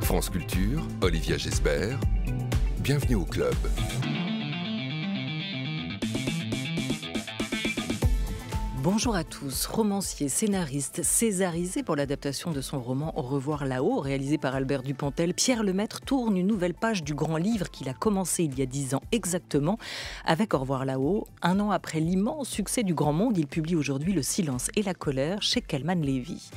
France Culture, Olivia Gesbert, bienvenue au club. Bonjour à tous, romancier, scénariste, césarisé pour l'adaptation de son roman Au revoir là-haut, réalisé par Albert Dupontel, Pierre Lemaître tourne une nouvelle page du grand livre qu'il a commencé il y a dix ans exactement avec Au revoir là-haut. Un an après l'immense succès du grand monde, il publie aujourd'hui Le silence et la colère chez Kalman Levy.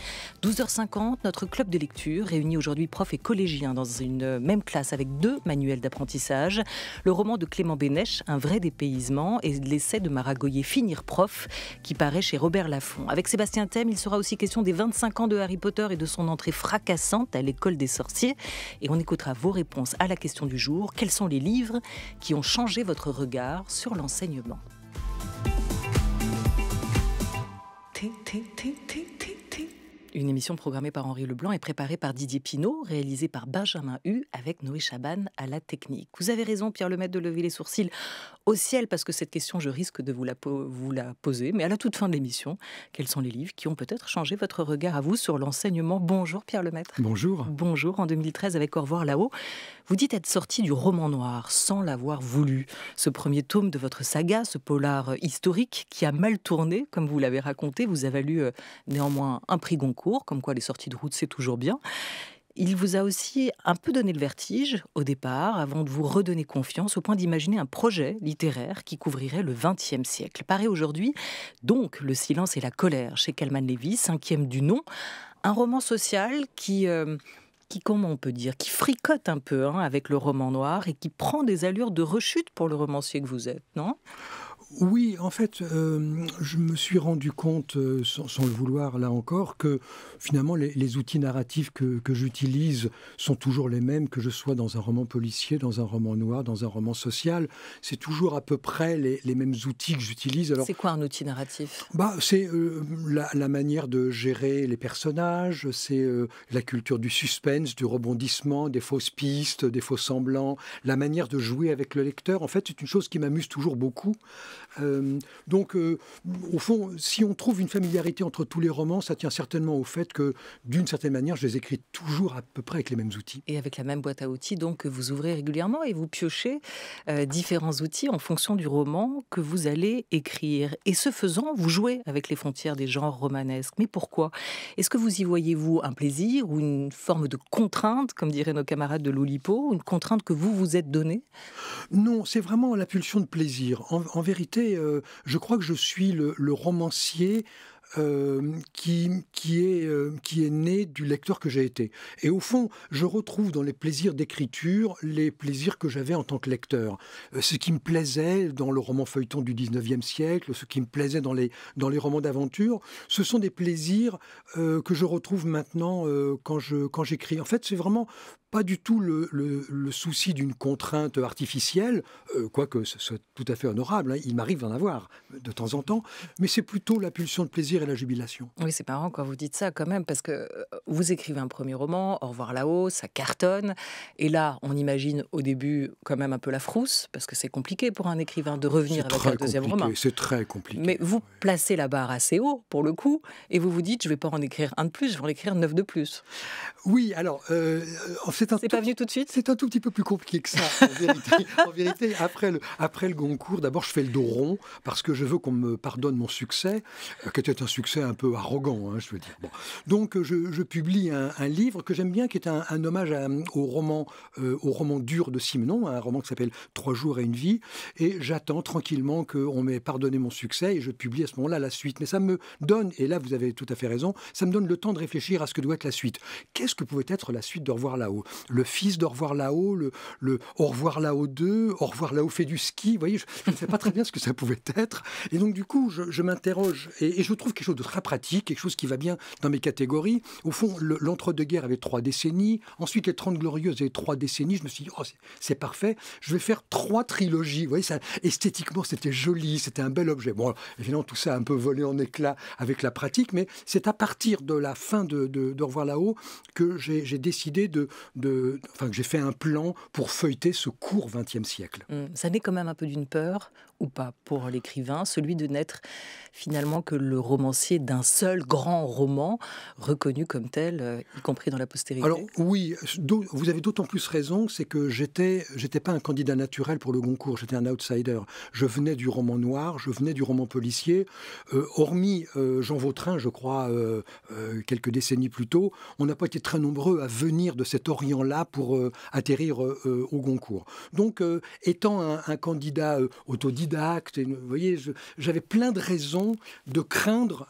12h50, notre club de lecture réunit aujourd'hui profs et collégiens dans une même classe avec deux manuels d'apprentissage, le roman de Clément Bénèche, Un vrai dépaysement, et l'essai de Maragoyer Finir prof, qui paraît chez Robert Laffont. Avec Sébastien Thème, il sera aussi question des 25 ans de Harry Potter et de son entrée fracassante à l'école des sorciers. Et on écoutera vos réponses à la question du jour. Quels sont les livres qui ont changé votre regard sur l'enseignement une émission programmée par Henri Leblanc et préparée par Didier Pinault, réalisée par Benjamin Hu avec Noé Chaban à la technique. Vous avez raison, Pierre Lemaitre, de lever les sourcils au ciel, parce que cette question, je risque de vous la, vous la poser, mais à la toute fin de l'émission, quels sont les livres qui ont peut-être changé votre regard à vous sur l'enseignement Bonjour, Pierre Lemaitre. Bonjour. Bonjour, en 2013, avec Au revoir là-haut, vous dites être sorti du roman noir sans l'avoir voulu. Ce premier tome de votre saga, ce polar historique qui a mal tourné, comme vous l'avez raconté, vous a valu euh, néanmoins un prix Goncourt comme quoi les sorties de route, c'est toujours bien. Il vous a aussi un peu donné le vertige au départ, avant de vous redonner confiance, au point d'imaginer un projet littéraire qui couvrirait le XXe siècle. Paraît aujourd'hui, donc, Le silence et la colère chez Kalman Levy, cinquième du nom, un roman social qui, euh, qui comment on peut dire, qui fricote un peu hein, avec le roman noir et qui prend des allures de rechute pour le romancier que vous êtes, non oui, en fait, euh, je me suis rendu compte, euh, sans, le vouloir là encore, que finalement les, outils narratifs que, j'utilise sont toujours les mêmes, que je sois dans un roman policier, dans un roman noir, dans un roman social. C'est toujours à peu près les, mêmes outils que j'utilise. c'est quoi un outil narratif bah, C'est euh, la, manière de gérer les personnages, c'est la culture du suspense, du rebondissement, des fausses pistes, des faux semblants, la manière de jouer avec le lecteur. En fait, c'est une chose qui m'amuse toujours beaucoup. Euh, donc, euh, au fond, si on trouve une familiarité entre tous les romans, ça tient certainement au fait que, d'une certaine manière, je les écris toujours à peu près avec les mêmes outils. Et avec la même boîte à outils, donc, vous ouvrez régulièrement et vous piochez euh, différents outils en fonction du roman que vous allez écrire. Et ce faisant, vous jouez avec les frontières des genres romanesques. Mais pourquoi Est-ce que vous y voyez-vous un plaisir ou une forme de contrainte, comme diraient nos camarades de l'Oulipo, une contrainte que vous vous êtes donnée Non, c'est vraiment la pulsion de plaisir. en vérité, euh, je crois que je suis le, romancier euh, qui, qui, est, euh, qui est né du lecteur que j'ai été. Et au fond, je retrouve dans les plaisirs d'écriture les plaisirs que j'avais en tant que lecteur. ce qui me plaisait dans le roman feuilleton du 19e siècle, ce qui me plaisait dans les, dans les romans d'aventure, ce sont des plaisirs que je retrouve maintenant quand, je, quand j'écris. En fait, c'est vraiment pas du tout le, souci d'une contrainte artificielle, euh, quoique ce soit tout à fait honorable, hein, il m'arrive d'en avoir euh, de temps en temps, mais c'est plutôt la pulsion de plaisir et la jubilation. Oui, c'est marrant quand vous dites ça quand même, parce que euh, vous écrivez un premier roman, Au revoir là-haut, ça cartonne, et là, on imagine au début quand même un peu la frousse, parce que c'est compliqué pour un écrivain de revenir avec un deuxième roman. C'est très compliqué. Mais vous placez la barre assez haut, pour le coup, et vous vous dites, je ne vais pas en écrire un de plus, je vais en écrire neuf de plus. Oui, alors, en fait, c'est pas venu tout de suite C'est un tout petit peu plus compliqué que ça. en, vérité, après, le, après le Goncourt, d'abord, je fais le dos rond parce que je veux qu'on me pardonne mon succès, euh, qui était un succès un peu arrogant, hein, je veux dire. Donc, je, publie un, livre que j'aime bien, qui est un, hommage au, roman, euh, au roman dur de Simenon, hein, un roman qui s'appelle Trois jours et une vie. Et j'attends tranquillement qu'on m'ait pardonné mon succès et je publie à ce moment-là la suite. Mais ça me donne, et là, vous avez tout à fait raison, ça me donne le temps de réfléchir à ce que doit être la suite. Qu'est-ce que pouvait être la suite de Revoir là-haut le fils d'Au revoir là-haut, le, le, Au revoir là-haut 2, Au revoir là-haut fait du ski. Vous voyez, je, ne sais pas très bien ce que ça pouvait être. Et donc, du coup, je, m'interroge et, je trouve quelque chose de très pratique, quelque chose qui va bien dans mes catégories. Au fond, l'entre-deux-guerres avait trois décennies. Ensuite, les Trente Glorieuses et trois décennies. Je me suis dit, oh, c'est parfait. Je vais faire trois trilogies. Vous voyez, ça, esthétiquement, c'était joli, c'était un bel objet. Bon, évidemment, tout ça a un peu volé en éclat avec la pratique, mais c'est à partir de la fin de, de, Revoir là-haut que j'ai décidé de enfin que j'ai fait un plan pour feuilleter ce court XXe siècle. Hum, ça n'est quand même un peu d'une peur, ou pas, pour l'écrivain, celui de n'être finalement que le romancier d'un seul grand roman reconnu comme tel, euh, y compris dans la postérité. Alors oui, vous avez d'autant plus raison, c'est que j'étais, j'étais pas un candidat naturel pour le Goncourt, j'étais un outsider. Je venais du roman noir, je venais du roman policier. Euh, hormis euh, Jean Vautrin, je crois, quelques décennies plus tôt, on n'a pas été très nombreux à venir de cet orient là pour euh, atterrir euh, euh, au Goncourt. Donc, étant un, candidat autodidacte, et, vous voyez, j'avais plein de raisons de craindre,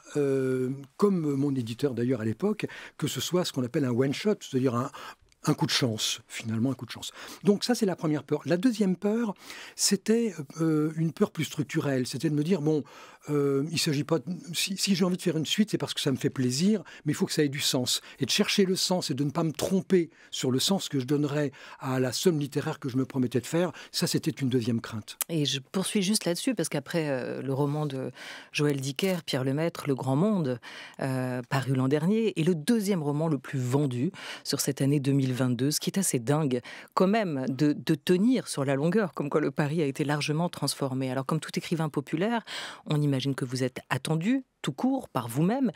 comme mon éditeur d'ailleurs à l'époque, que ce soit ce qu'on appelle un one-shot, c'est-à-dire un, coup de chance, finalement un coup de chance. Donc ça, c'est la première peur. La deuxième peur, c'était une peur plus structurelle, c'était de me dire, bon, euh, il s'agit pas. si, j'ai envie de faire une suite, c'est parce que ça me fait plaisir, mais il faut que ça ait du sens. Et de chercher le sens et de ne pas me tromper sur le sens que je donnerais à la somme littéraire que je me promettais de faire, ça, c'était une deuxième crainte. Et je poursuis juste là-dessus, parce qu'après euh, le roman de Joël Dicker, Pierre Lemaître, Le Grand Monde, euh, paru l'an dernier, et le deuxième roman le plus vendu sur cette année 2022, ce qui est assez dingue, quand même, de, de tenir sur la longueur, comme quoi le Paris a été largement transformé. Alors, comme tout écrivain populaire, on imagine j'imagine que vous êtes attendu tout court par vous-même,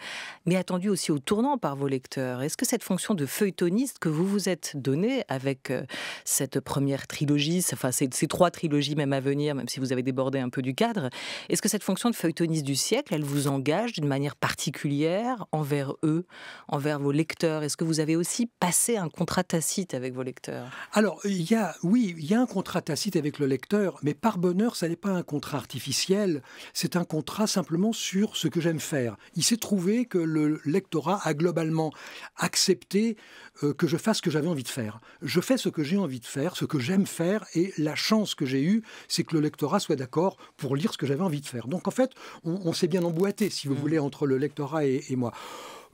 mais attendu aussi au tournant par vos lecteurs. Est-ce que cette fonction de feuilletoniste que vous vous êtes donnée avec euh, cette première trilogie, enfin ces, ces trois trilogies même à venir, même si vous avez débordé un peu du cadre, est-ce que cette fonction de feuilletoniste du siècle, elle vous engage d'une manière particulière envers eux, envers vos lecteurs Est-ce que vous avez aussi passé un contrat tacite avec vos lecteurs Alors, il y a, oui, il y a un contrat tacite avec le lecteur, mais par bonheur, ça n'est pas un contrat artificiel, c'est un contrat simplement sur ce que j'aime faire. Il s'est trouvé que le lectorat a globalement accepté euh, que je fasse ce que j'avais envie de faire. Je fais ce que j'ai envie de faire, ce que j'aime faire, et la chance que j'ai eue, c'est que le lectorat soit d'accord pour lire ce que j'avais envie de faire. Donc en fait, on, s'est bien emboîté, si vous mm. voulez, entre le lectorat et, moi.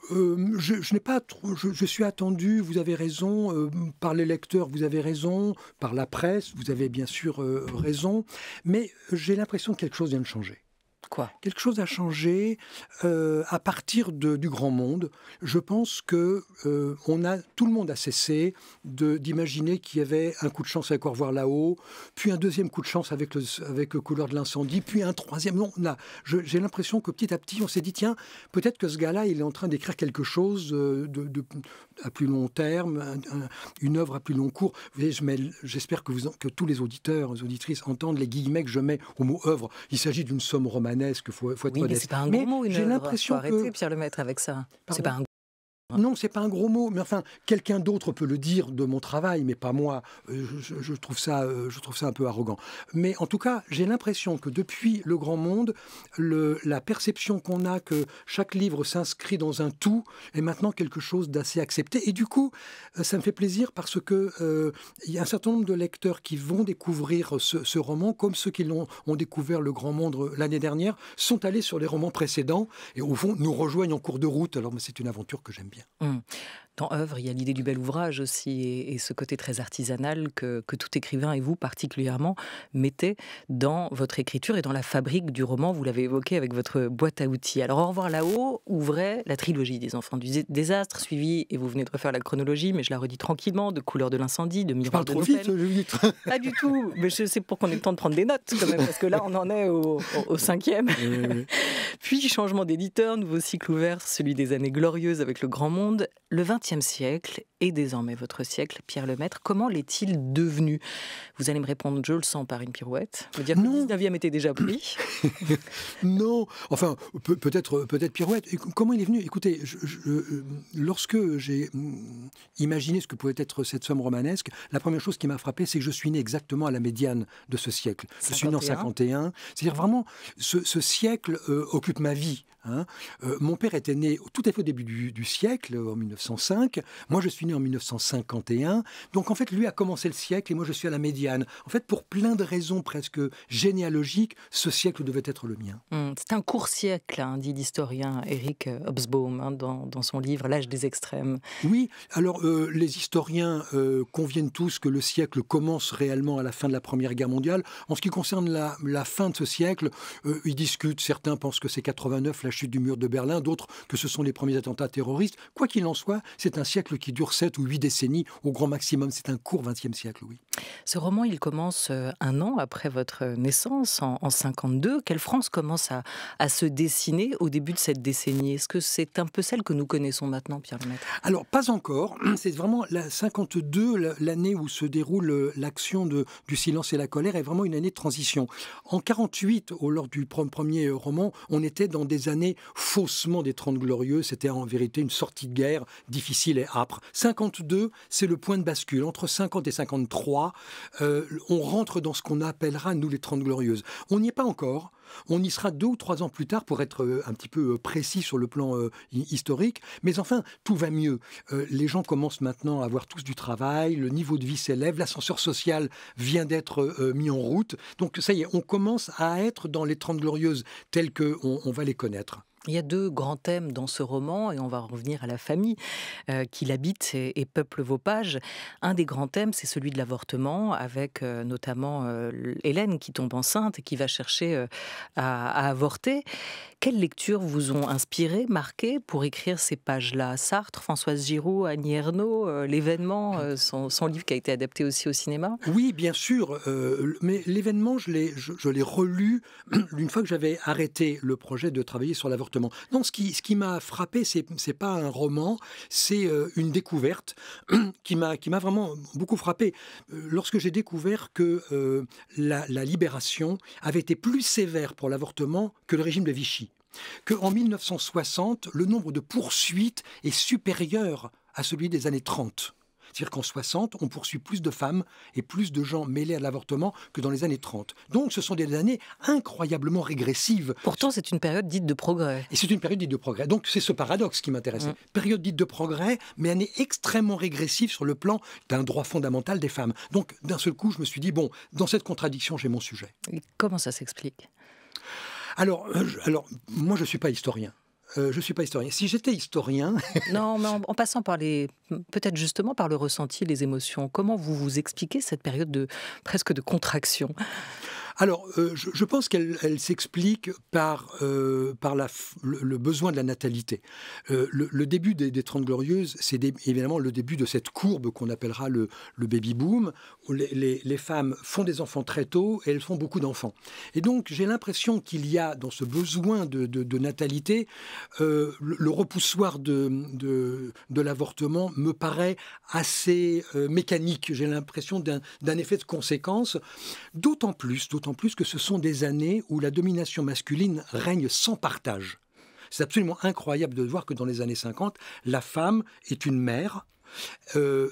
Euh, je, n'ai pas trop, je, suis attendu, vous avez raison, euh, par les lecteurs, vous avez raison, par la presse, vous avez bien sûr raison, mais j'ai l'impression que quelque chose vient de changer quoi. Quelque chose a changé euh, à partir du grand monde. Je pense que euh, on a, tout le monde a cessé d'imaginer qu'il y avait un coup de chance avec Au revoir là-haut, puis un deuxième coup de chance avec le, avec couleur de l'incendie, puis un troisième. Non, j'ai l'impression que petit à petit, on s'est dit tiens, peut-être que ce gars-là, il est en train d'écrire quelque chose euh, de, à plus long terme, une œuvre à plus long cours. Vous j'espère que, vous, que tous les auditeurs, les auditrices entendent les guillemets que je mets au mot œuvre. Il s'agit d'une somme romane faut, Mais c'est pas un gros mot, J'ai l'impression que... Pierre avec ça. C'est pas non, c'est pas un gros mot, mais enfin, quelqu'un d'autre peut le dire de mon travail, mais pas moi. Euh, je, trouve ça, euh, je trouve ça un peu arrogant. Mais en tout cas, j'ai l'impression que depuis le grand monde, la perception qu'on a que chaque livre s'inscrit dans un tout est maintenant quelque chose d'assez accepté. Et du coup, euh, ça me fait plaisir parce que il y a un certain nombre de lecteurs qui vont découvrir ce, roman, comme ceux qui l'ont ont découvert le grand monde l'année dernière, sont allés sur les romans précédents et au fond nous rejoignent en cours de route. Alors, c'est une aventure que j'aime bien. 嗯。dans œuvre, il y a l'idée du bel ouvrage aussi et, ce côté très artisanal que, tout écrivain et vous particulièrement mettez dans votre écriture et dans la fabrique du roman. Vous l'avez évoqué avec votre boîte à outils. Alors, au revoir là-haut ouvrez la trilogie des enfants du désastre, suivie, et vous venez de refaire la chronologie, mais je la redis tranquillement, de couleur de l'incendie, de miroir de trop vite, Pas du tout, mais c'est pour qu'on ait le temps de prendre des notes quand même, parce que là, on en est au, cinquième. Puis, changement d'éditeur, nouveau cycle ouvert, celui des années glorieuses avec le grand monde. Le 20 XXe siècle et désormais votre siècle, Pierre Lemaître. Comment l'est-il devenu Vous allez me répondre, je le sens, par une pirouette. Vous dire non. que le 19e était déjà pris Non, enfin, peut-être peut-être pirouette. comment il est venu Écoutez, je, euh, lorsque j'ai hmm, imaginé ce que pouvait être cette somme romanesque, la première chose qui m'a frappé, c'est que je suis né exactement à la médiane de ce siècle. Je suis né en 51. C'est-à-dire mmh. vraiment, ce, siècle euh, occupe ma vie. Hein. Euh, mon père était né tout à fait au début du, du siècle, en 1905. Moi, je suis né en 1951. Donc en fait, lui a commencé le siècle et moi je suis à la médiane. En fait, pour plein de raisons presque généalogiques, ce siècle devait être le mien. Hum, c'est un court siècle, hein, dit l'historien Eric euh, Hobsbawm hein, dans, son livre L'âge des extrêmes. Oui, alors euh, les historiens euh, conviennent tous que le siècle commence réellement à la fin de la Première Guerre mondiale. En ce qui concerne la, fin de ce siècle, ils discutent. Certains pensent que c'est 89, la chute du mur de Berlin, d'autres que ce sont les premiers attentats terroristes. Quoi qu'il en soit, c'est un siècle qui dure ou huit décennies au grand maximum. C'est un court XXe siècle, oui. Ce roman, il commence euh, un an après votre naissance, en, 1952. 52. Quelle France commence à, à, se dessiner au début de cette décennie Est-ce que c'est un peu celle que nous connaissons maintenant, Pierre Maître Alors, pas encore. C'est vraiment la 52, l'année où se déroule euh, l'action du silence et la colère, est vraiment une année de transition. En 48, au lors du premier euh, roman, on était dans des années faussement des Trente Glorieux. C'était en vérité une sortie de guerre difficile et âpre. 52, c'est le point de bascule. Entre 50 et 53, euh, on rentre dans ce qu'on appellera, nous, les Trente glorieuses. On n'y est pas encore. On y sera deux ou trois ans plus tard pour être euh, un petit peu euh, précis sur le plan historique. Mais enfin, tout va mieux. les gens commencent maintenant à avoir tous du travail, le niveau de vie s'élève, l'ascenseur social vient d'être mis en route. Donc ça y est, on commence à être dans les Trente glorieuses telles qu'on va les connaître. Il y a deux grands thèmes dans ce roman, et on va revenir à la famille euh, qui l'habite et, peuple vos pages. Un des grands thèmes, c'est celui de l'avortement, avec euh, notamment euh, Hélène qui tombe enceinte et qui va chercher à, avorter. Quelles lectures vous ont inspiré, marqué pour écrire ces pages-là Sartre, Françoise Giraud, Annie Ernaux, l'événement, son, livre qui a été adapté aussi au cinéma Oui, bien sûr, mais l'événement, je l'ai je, relu une fois que j'avais arrêté le projet de travailler sur l'avortement non, ce qui, m'a frappé, c'est n'est pas un roman, c'est euh, une découverte qui m'a vraiment beaucoup frappé. Euh, lorsque j'ai découvert que euh, la, la libération avait été plus sévère pour l'avortement que le régime de Vichy, qu'en 1960, le nombre de poursuites est supérieur à celui des années 30. C'est-à-dire qu'en 60, on poursuit plus de femmes et plus de gens mêlés à l'avortement que dans les années 30. Donc ce sont des années incroyablement régressives. Pourtant, c'est une période dite de progrès. Et c'est une période dite de progrès. Donc c'est ce paradoxe qui m'intéresse. Mm. Période dite de progrès, mais année extrêmement régressive sur le plan d'un droit fondamental des femmes. Donc d'un seul coup, je me suis dit, bon, dans cette contradiction, j'ai mon sujet. comment ça s'explique alors, euh, alors, moi, je ne suis pas historien. Euh, je ne suis pas historien. Si j'étais historien... non, mais en, en passant par les... Peut-être justement par le ressenti, les émotions, comment vous vous expliquez cette période de presque de contraction alors, euh, je, pense qu'elle s'explique par, euh, par le, besoin de la natalité. Euh, le, début des, des 30 Glorieuses, c'est évidemment le début de cette courbe qu'on appellera le, baby-boom, où les, femmes font des enfants très tôt et elles font beaucoup d'enfants. Et donc, j'ai l'impression qu'il y a dans ce besoin de, natalité, le, repoussoir de, de, l'avortement me paraît assez mécanique. J'ai l'impression d'un effet de conséquence, d'autant plus, plus que ce sont des années où la domination masculine règne sans partage. C'est absolument incroyable de voir que dans les années 50, la femme est une mère. Euh,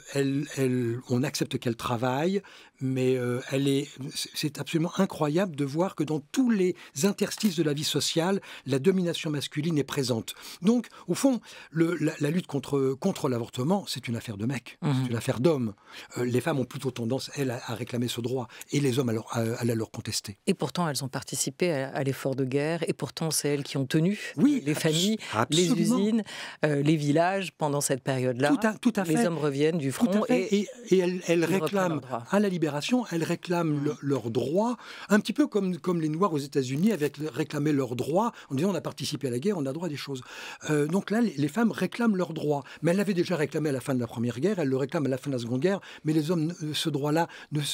on accepte qu'elle travaille, mais euh, elle est, c'est absolument incroyable de voir que dans tous les interstices de la vie sociale, la domination masculine est présente. Donc, au fond, la, lutte contre, contre l'avortement, c'est une affaire de mecs, mmh. c'est une affaire d'hommes. Euh, les femmes ont plutôt tendance, elles, à, réclamer ce droit, et les hommes à, à, la leur contester. Et pourtant, elles ont participé à, l'effort de guerre, et pourtant, c'est elles qui ont tenu les familles, les usines, euh, les villages pendant cette période-là. Tout à, fait. Les hommes reviennent du front. Et, elles, elles réclament à la liberté elles réclament mm. leurs droits, un petit peu comme, comme les Noirs aux États-Unis avaient réclamé leurs droits en disant on a participé à la guerre, on a droit à des choses. Euh, donc là, les, femmes réclament leurs droits, mais elles l'avaient déjà réclamé à la fin de la Première Guerre, elles le réclament à la fin de la Seconde Guerre, mais les hommes, euh, ce droit-là,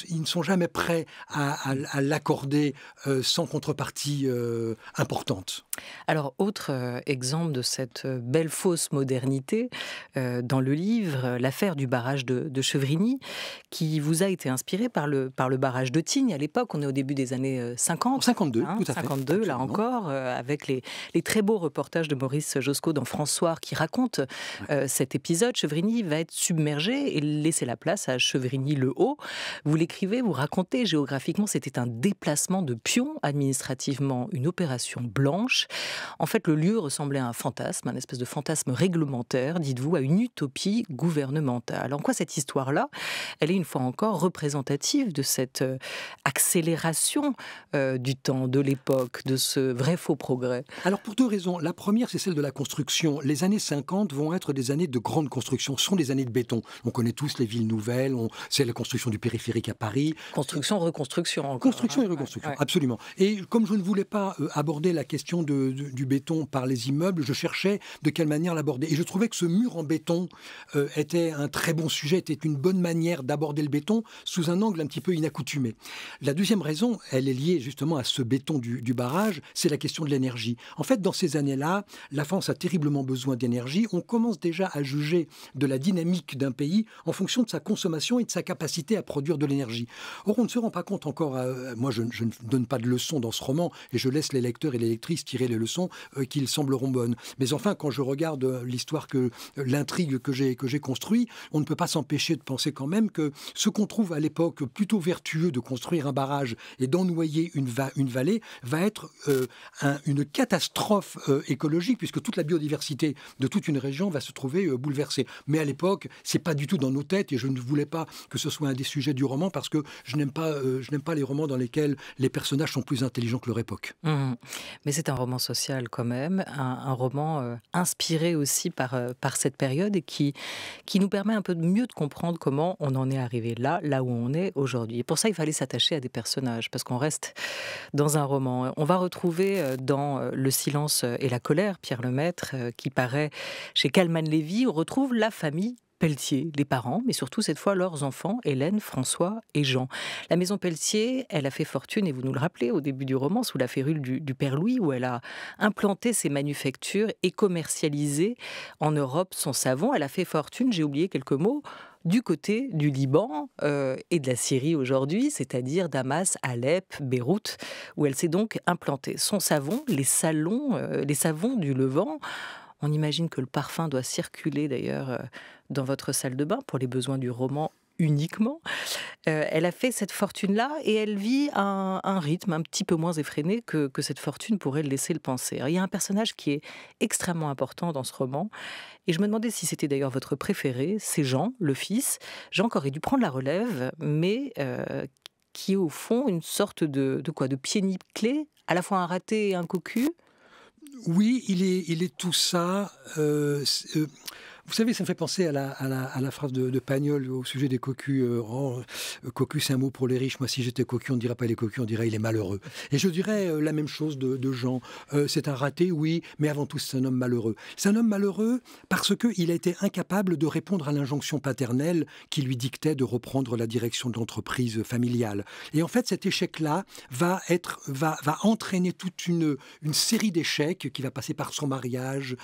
ils ne sont jamais prêts à, l'accorder euh, sans contrepartie importante. Alors, autre exemple de cette belle fausse modernité, dans le livre, l'affaire du barrage de Chevrigny, qui vous a été inspiré par le, par le barrage de Tignes à l'époque. On est au début des années 50. Euh, 52, hein, tout à 52, là encore, euh, avec les, les, très beaux reportages de Maurice Josco dans François qui raconte euh, cet épisode. Chevrigny va être submergé et laisser la place à Chevrigny le Haut. Vous l'écrivez, vous racontez géographiquement, c'était un déplacement de pion, administrativement, une opération blanche. En fait, le lieu ressemblait à un fantasme, un espèce de fantasme réglementaire, dites-vous, à une utopie gouvernementale. En quoi cette histoire-là, elle est une fois encore représentée de cette euh, accélération euh, du temps, de l'époque, de ce vrai faux progrès Alors pour deux raisons. La première, c'est celle de la construction. Les années 50 vont être des années de grande construction, ce sont des années de béton. On connaît tous les villes nouvelles, on... c'est la construction du périphérique à Paris. Construction, reconstruction. Encore, construction et hein. reconstruction, absolument. Et comme je ne voulais pas euh, aborder la question du béton par les immeubles, je cherchais de quelle manière l'aborder. Et je trouvais que ce mur en béton était un très bon sujet, était une bonne manière d'aborder le béton sous un angle angle un petit peu inaccoutumé. La deuxième raison, elle est liée justement à ce béton du, barrage, c'est la question de l'énergie. En fait, dans ces années-là, la France a terriblement besoin d'énergie. On commence déjà à juger de la dynamique d'un pays en fonction de sa consommation et de sa capacité à produire de l'énergie. Or, on ne se rend pas compte encore, euh, moi je, ne donne pas de leçons dans ce roman et je laisse les lecteurs et les lectrices tirer les leçons qui euh, qu'ils sembleront bonnes. Mais enfin, quand je regarde euh, l'histoire que, l'intrigue que j'ai, que j'ai construite, on ne peut pas s'empêcher de penser quand même que ce qu'on trouve à l'époque plutôt vertueux de construire un barrage et d'ennoyer une, une vallée va être euh, une catastrophe euh, écologique puisque toute la biodiversité de toute une région va se trouver euh, bouleversée. Mais à l'époque, c'est pas du tout dans nos têtes et je ne voulais pas que ce soit un des sujets du roman parce que je n'aime pas, je n'aime pas les romans dans lesquels les personnages sont plus intelligents que leur époque. Mmh. Mais c'est un roman social quand même, un, roman inspiré aussi par, par cette période et qui, qui nous permet un peu mieux de comprendre comment on en est arrivé là, là où on aujourd'hui. Et pour ça, il fallait s'attacher à des personnages, parce qu'on reste dans un roman. On va retrouver euh, dans euh, Le silence euh, et la colère, Pierre Lemaître, qui paraît chez Calman Lévy, on retrouve la famille Pelletier, les parents, mais surtout cette fois leurs enfants, Hélène, François et Jean. La maison Pelletier, elle a fait fortune, et vous nous le rappelez au début du roman, sous la férule du père Louis, où elle a implanté ses manufactures et commercialisé en Europe son savon. Elle a fait fortune, j'ai oublié quelques mots, du côté du Liban euh, et de la Syrie aujourd'hui, c'est-à-dire Damas, Alep, Beyrouth, où elle s'est donc implantée. Son savon, les salons, euh, les savons du Levant, on imagine que le parfum doit circuler d'ailleurs euh, dans votre salle de bain pour les besoins du roman uniquement. Euh, elle a fait cette fortune-là et elle vit un, un rythme un petit peu moins effréné que, que cette fortune pourrait le laisser le penser. il y a un personnage qui est extrêmement important dans ce roman et je me demandais si c'était d'ailleurs votre préféré, c'est Jean, le fils. Jean aurait dû prendre la relève, mais euh, qui est au fond une sorte de, de quoi De pied clé, à la fois un raté et un cocu oui, il est, il est tout ça. Euh, vous savez, ça me fait penser à la, phrase de, de, Pagnol au sujet des cocus. Euh, euh, cocu, c'est un mot pour les riches. Moi, si j'étais cocu, on ne dirait pas les cocus, on dirait il est malheureux. Et je dirais euh, la même chose de, Jean. c'est un raté, oui, mais avant tout, c'est un homme malheureux. C'est un homme malheureux parce qu'il a été incapable de répondre à l'injonction paternelle qui lui dictait de reprendre la direction de l'entreprise familiale. Et en fait, cet échec-là va, va, va entraîner toute une, une série d'échecs qui va passer par son mariage.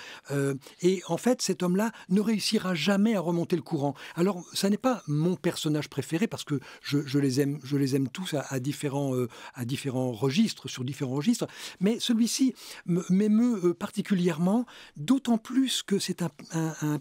et en fait, cet homme-là ne réussira jamais à remonter le courant. Alors, ça n'est pas mon personnage préféré parce que je, les, aime, je les aime tous à, différents, euh, à différents registres, sur différents registres, mais celui-ci m'émeut euh, particulièrement, d'autant plus que c'est un,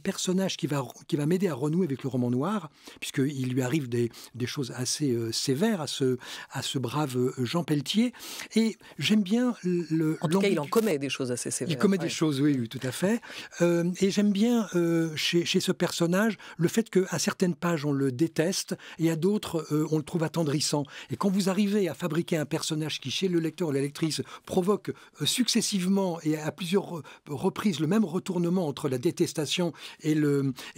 personnage qui va, qui va m'aider à renouer avec le roman noir, puisqu'il lui arrive des, des choses assez euh, sévères à ce, à ce brave Jean Pelletier. Et j'aime bien le. En cas, il en commet des choses assez sévères. Il commet des choses, oui, tout à fait. et j'aime bien chez, ce personnage le fait qu'à certaines pages, on le déteste et à d'autres, euh, on le trouve attendrissant. Et quand vous arrivez à fabriquer un personnage qui, chez le lecteur ou la lectrice, provoque euh, successivement et à plusieurs reprises le même retournement entre la détestation et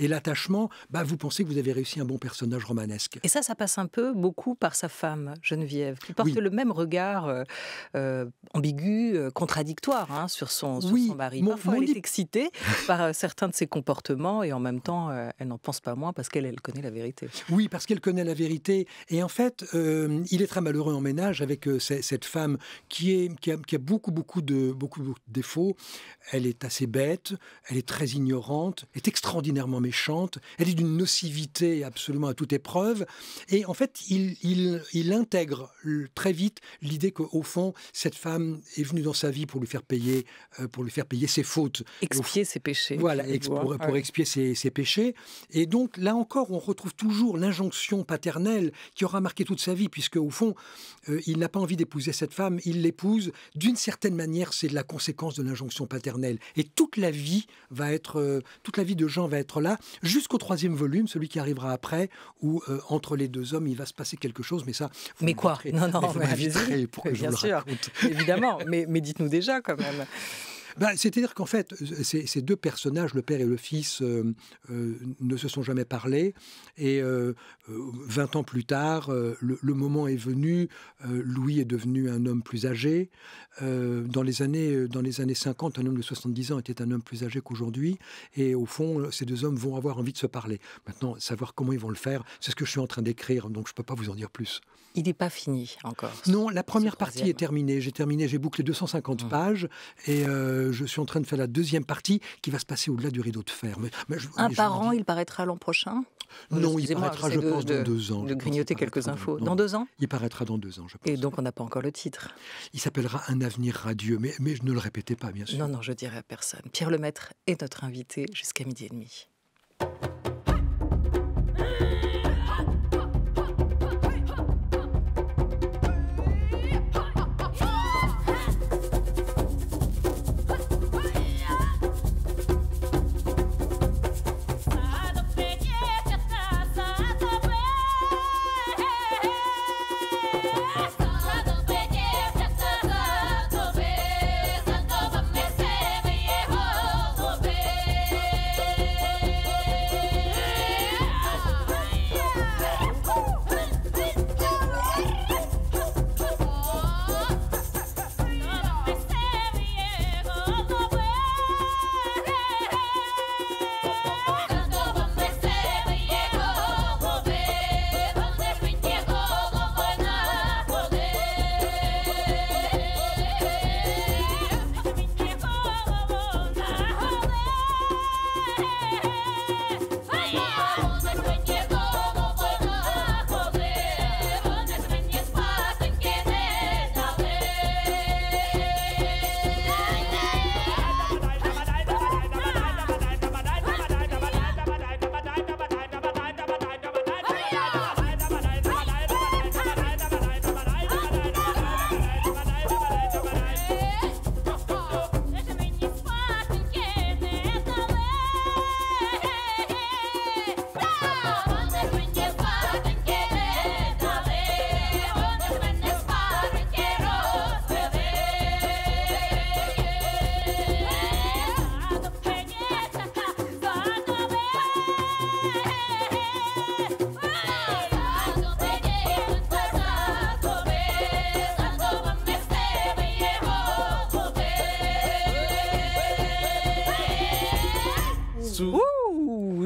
l'attachement, et bah, vous pensez que vous avez réussi un bon personnage romanesque. Et ça, ça passe un peu beaucoup par sa femme, Geneviève, qui porte le même regard euh, ambigu, contradictoire hein, sur, son, mari. Parfois, est excitée par certains de ses comportements et en même temps, euh, elle n'en pense pas moins parce qu'elle elle connaît la vérité. Oui, parce qu'elle connaît la vérité. Et en fait, euh, il est très malheureux en ménage avec euh, cette femme qui, est, qui a, beaucoup, beaucoup de, beaucoup, de défauts. Elle est assez bête, elle est très ignorante, est extraordinairement méchante, elle est d'une nocivité absolument à toute épreuve. Et en fait, il, intègre très vite l'idée qu'au fond, cette femme est venue dans sa vie pour lui faire payer, pour lui faire payer ses fautes. Expier ses péchés. Voilà, expier ses, péchés. Et donc, là encore, on retrouve toujours l'injonction paternelle qui aura marqué toute sa vie, puisque au fond, euh, il n'a pas envie d'épouser cette femme, il l'épouse. D'une certaine manière, c'est de la conséquence de l'injonction paternelle. Et toute la vie va être, euh, toute la vie de Jean va être là, jusqu'au troisième volume, celui qui arrivera après, où euh, entre les deux hommes, il va se passer quelque chose. Mais ça, mais quoi Non, non, vous pour je Évidemment, mais, mais dites-nous déjà quand même. Ben, c'est-à-dire qu'en fait, euh, ces, deux personnages, le père et le fils, euh, euh, ne se sont jamais parlé. Et 20 ans plus tard, le, moment est venu. Louis est devenu un homme plus âgé. dans, les années, dans les années 50, un homme de 70 ans était un homme plus âgé qu'aujourd'hui. Et au fond, ces deux hommes vont avoir envie de se parler. Maintenant, savoir comment ils vont le faire, c'est ce que je suis en train d'écrire, donc je ne peux pas vous en dire plus. Il n'est pas fini encore. Non, la première partie est terminée. J'ai terminé, j'ai bouclé 250 mmh. pages. Et. Euh, je suis en train de faire la deuxième partie qui va se passer au-delà du rideau de fer. Mais, un il paraîtra l'an prochain Non, il paraîtra, je pense, dans deux ans. De grignoter quelques infos. Dans, deux ans Il paraîtra dans deux ans, je pense. Et donc, on n'a pas encore le titre. Il s'appellera Un avenir radieux, mais, mais ne le répétez pas, bien sûr. Non, non, je dirai à personne. Pierre Lemaître est notre invité jusqu'à midi et demi.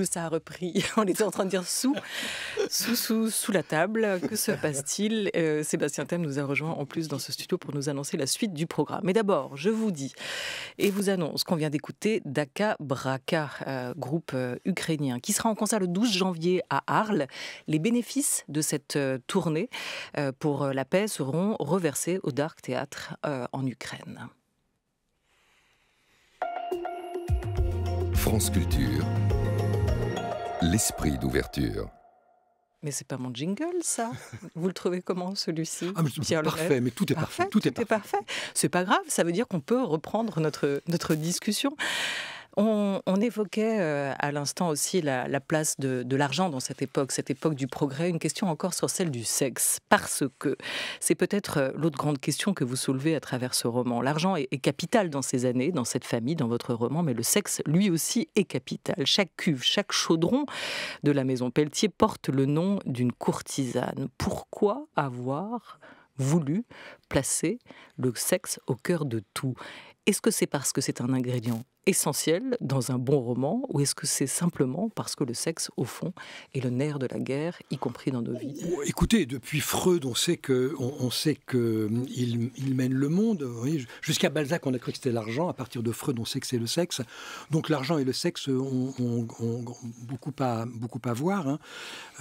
ça a repris. On était en train de dire sous, sous, sous, la table. Que se passe-t-il euh, Sébastien Thème nous a rejoint en plus dans ce studio pour nous annoncer la suite du programme. Mais d'abord, je vous dis et vous annonce qu'on vient d'écouter Daka Braka, euh, groupe euh, ukrainien, qui sera en concert le 12 janvier à Arles. Les bénéfices de cette tournée pour la paix seront reversés au Dark Théâtre en Ukraine. Transculture. Culture, l'esprit d'ouverture. Mais c'est pas mon jingle, ça. Vous le trouvez comment celui-ci ah, mais Parfait, mais tout est parfait. tout, est parfait. C'est pas grave. Ça veut dire qu'on peut reprendre notre notre discussion. On, évoquait euh, à l'instant aussi la, place de, l'argent dans cette époque, cette époque du progrès. Une question encore sur celle du sexe, parce que c'est peut-être euh, l'autre grande question que vous soulevez à travers ce roman. L'argent est, est, capital dans ces années, dans cette famille, dans votre roman, mais le sexe, lui aussi, est capital. Chaque cuve, chaque chaudron de la maison Pelletier porte le nom d'une courtisane. Pourquoi avoir voulu placer le sexe au cœur de tout Est-ce que c'est parce que c'est un ingrédient essentiel dans un bon roman ou est-ce que c'est simplement parce que le sexe, au fond, est le nerf de la guerre, y compris dans nos vies oh, oh, Écoutez, depuis Freud, on sait que, on, sait que mm, il, mène le monde. Jusqu'à Balzac, on a cru que c'était l'argent. À partir de Freud, on sait que c'est le sexe. Donc l'argent et le sexe euh, ont, beaucoup, à, beaucoup à voir. Hein.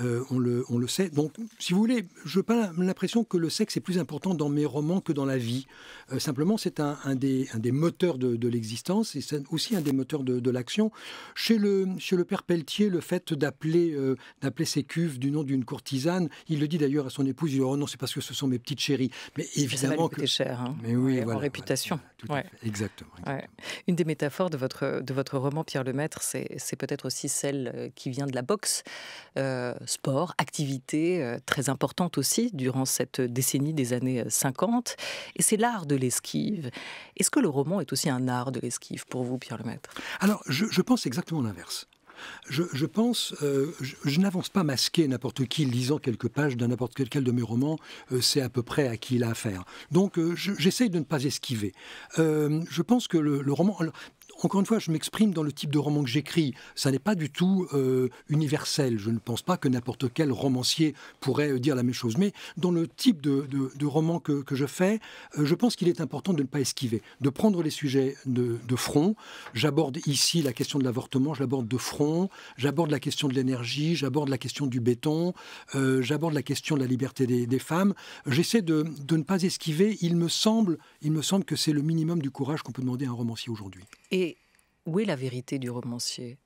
Euh, on, le, on le sait. Donc, si vous voulez, je n'ai pas l'impression que le sexe est plus important dans mes romans que dans la vie. Euh, simplement, c'est un, des, un des moteurs de, l'existence. Et ça, aussi un des moteurs de, l'action. Chez le, le père Pelletier, le fait euh, d'appeler ses cuves du nom d'une courtisane, il le dit d'ailleurs à son épouse, il dit, oh non, c'est parce que ce sont mes petites chéries. Mais évidemment que... cher, hein. Mais oui, voilà, réputation. Exactement. Une des métaphores de votre, de votre roman, Pierre Lemaître, c'est peut-être aussi celle euh, qui vient de la boxe. Euh, sport, activité très importante aussi durant cette décennie des années 50. Et c'est l'art de l'esquive. Est-ce que le roman est aussi un art de l'esquive pour vous, le maître Alors, je, pense exactement l'inverse. Je, pense, euh, je, n'avance pas masqué n'importe qui lisant quelques pages d'un n'importe quel de mes romans, euh, c'est à peu près à qui il a affaire. Donc euh, j'essaye de ne pas esquiver. je pense que le roman, encore une fois, je m'exprime dans le type de roman que j'écris. Ça n'est pas du tout euh, universel. Je ne pense pas que n'importe quel romancier pourrait euh, dire la même chose. Mais dans le type de, roman que, je fais, euh, je pense qu'il est important de ne pas esquiver, de prendre les sujets de, front. J'aborde ici la question de l'avortement, je l'aborde de front. J'aborde la question de l'énergie, j'aborde la question du béton, j'aborde la question de la liberté des, des femmes. J'essaie de, ne pas esquiver. Il me semble, il me semble que c'est le minimum du courage qu'on peut demander à un romancier aujourd'hui. Et où est la vérité du romancier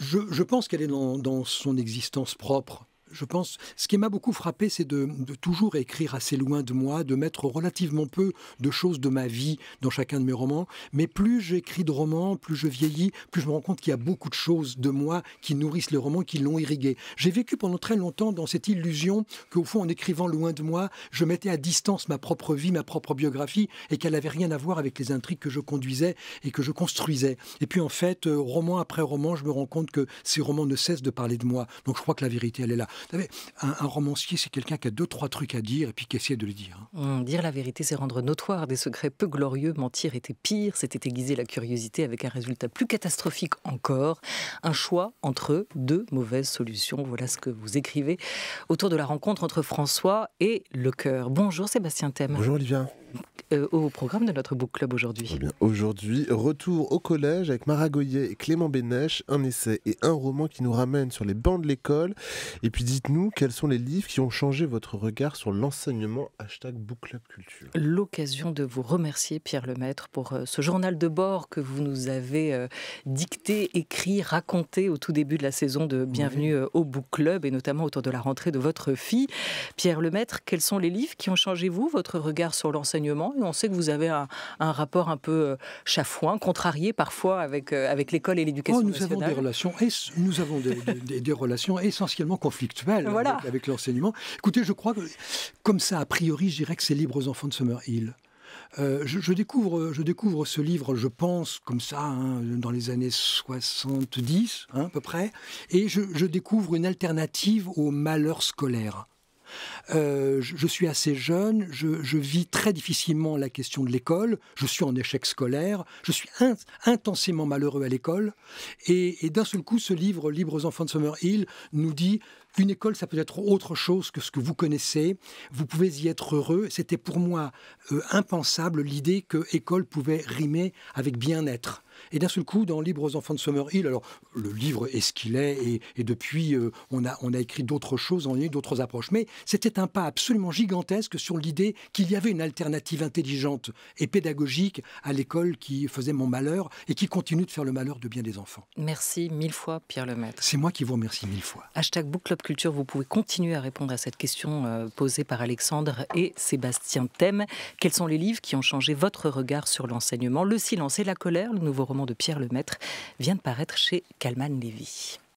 je, pense qu'elle est dans, son existence propre je pense, ce qui m'a beaucoup frappé, c'est de, toujours écrire assez loin de moi, de mettre relativement peu de choses de ma vie dans chacun de mes romans. Mais plus j'écris de romans, plus je vieillis, plus je me rends compte qu'il y a beaucoup de choses de moi qui nourrissent les romans, qui l'ont irrigué. J'ai vécu pendant très longtemps dans cette illusion qu'au fond, en écrivant loin de moi, je mettais à distance ma propre vie, ma propre biographie, et qu'elle n'avait rien à voir avec les intrigues que je conduisais et que je construisais. Et puis en fait, euh, roman après roman, je me rends compte que ces romans ne cessent de parler de moi. Donc je crois que la vérité, elle est là. Vous savez, un, romancier, c'est quelqu'un qui a deux, trois trucs à dire et puis qui essaie de le dire. Hein. Hum, dire la vérité, c'est rendre notoire des secrets peu glorieux. Mentir était pire, c'était aiguiser la curiosité avec un résultat plus catastrophique encore. Un choix entre deux mauvaises solutions. Voilà ce que vous écrivez autour de la rencontre entre François et le cœur. Bonjour Sébastien Thème. Bonjour Olivier. Euh, au programme de notre book club aujourd'hui. Eh aujourd'hui, retour au collège avec Mara Goyer et Clément Bénèche, un essai et un roman qui nous ramènent sur les bancs de l'école. Et puis dites-nous quels sont les livres qui ont changé votre regard sur l'enseignement hashtag book club culture. L'occasion de vous remercier Pierre Lemaître pour euh, ce journal de bord que vous nous avez euh, dicté, écrit, raconté au tout début de la saison de Bienvenue au book club et notamment autour de la rentrée de votre fille. Pierre Lemaître, quels sont les livres qui ont changé vous votre regard sur l'enseignement on sait que vous avez un, rapport un peu euh, chafouin, contrarié parfois avec, euh, avec l'école et l'éducation oh, nous Avons des relations, nous avons des, relations essentiellement conflictuelles avec, l'enseignement. Écoutez, je crois que, comme ça, a priori, je dirais que c'est Libres enfants de Summerhill. Euh, je, je, découvre, je découvre ce livre, je pense, comme ça, hein, dans les années 70, hein, à peu près, et je, je découvre une alternative au malheur scolaire. Euh, je, suis assez jeune, je, vis très difficilement la question de l'école, je suis en échec scolaire, je suis intensément malheureux à l'école. Et, d'un seul coup, ce livre, Libres enfants de Hill » nous dit une école, ça peut être autre chose que ce que vous connaissez. Vous pouvez y être heureux. C'était pour moi euh, impensable l'idée que école pouvait rimer avec bien-être. Et d'un seul coup, dans Libre aux enfants de Summerhill, alors le livre est ce qu'il est, et, depuis, euh, on, a, on a écrit d'autres choses, on a eu d'autres approches, mais c'était un pas absolument gigantesque sur l'idée qu'il y avait une alternative intelligente et pédagogique à l'école qui faisait mon malheur et qui continue de faire le malheur de bien des enfants. Merci mille fois, Pierre Lemaître. C'est moi qui vous remercie mille fois. Hashtag Book Club Culture, vous pouvez continuer à répondre à cette question euh, posée par Alexandre et Sébastien Thème. Quels sont les livres qui ont changé votre regard sur l'enseignement Le silence et la colère, le nouveau roman de Pierre Lemaître, vient de paraître chez Calman Lévy.